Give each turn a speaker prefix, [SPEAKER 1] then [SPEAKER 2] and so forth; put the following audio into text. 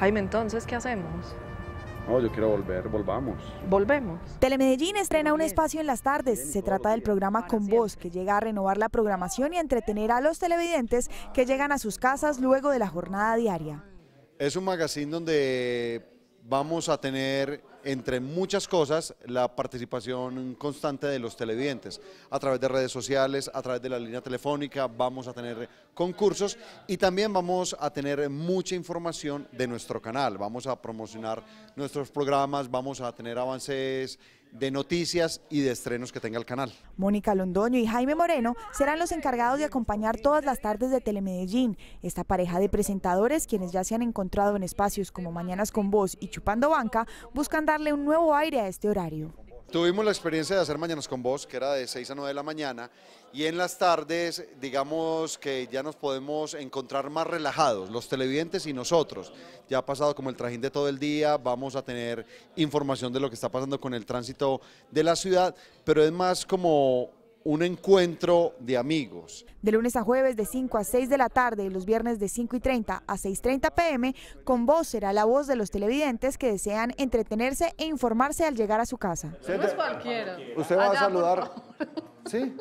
[SPEAKER 1] Jaime, entonces, ¿qué hacemos?
[SPEAKER 2] Oh, yo quiero volver, volvamos.
[SPEAKER 1] Volvemos. Telemedellín estrena un espacio en las tardes. Se trata del programa Con Voz, que llega a renovar la programación y entretener a los televidentes que llegan a sus casas luego de la jornada diaria.
[SPEAKER 2] Es un magazine donde vamos a tener entre muchas cosas, la participación constante de los televidentes. A través de redes sociales, a través de la línea telefónica, vamos a tener concursos y también vamos a tener mucha información de nuestro canal. Vamos a promocionar nuestros programas, vamos a tener avances de noticias y de estrenos que tenga el canal.
[SPEAKER 1] Mónica Londoño y Jaime Moreno serán los encargados de acompañar todas las tardes de Telemedellín. Esta pareja de presentadores, quienes ya se han encontrado en espacios como Mañanas con Voz y Chupando Banca, buscan darle un nuevo aire a este horario.
[SPEAKER 2] Tuvimos la experiencia de hacer Mañanas con Vos, que era de 6 a 9 de la mañana, y en las tardes, digamos que ya nos podemos encontrar más relajados, los televidentes y nosotros. Ya ha pasado como el trajín de todo el día, vamos a tener información de lo que está pasando con el tránsito de la ciudad, pero es más como un encuentro de amigos.
[SPEAKER 1] De lunes a jueves de 5 a 6 de la tarde y los viernes de 5 y 30 a 6.30 pm, con voz será la voz de los televidentes que desean entretenerse e informarse al llegar a su casa.
[SPEAKER 2] cualquiera. Usted va a saludar. ¿Sí?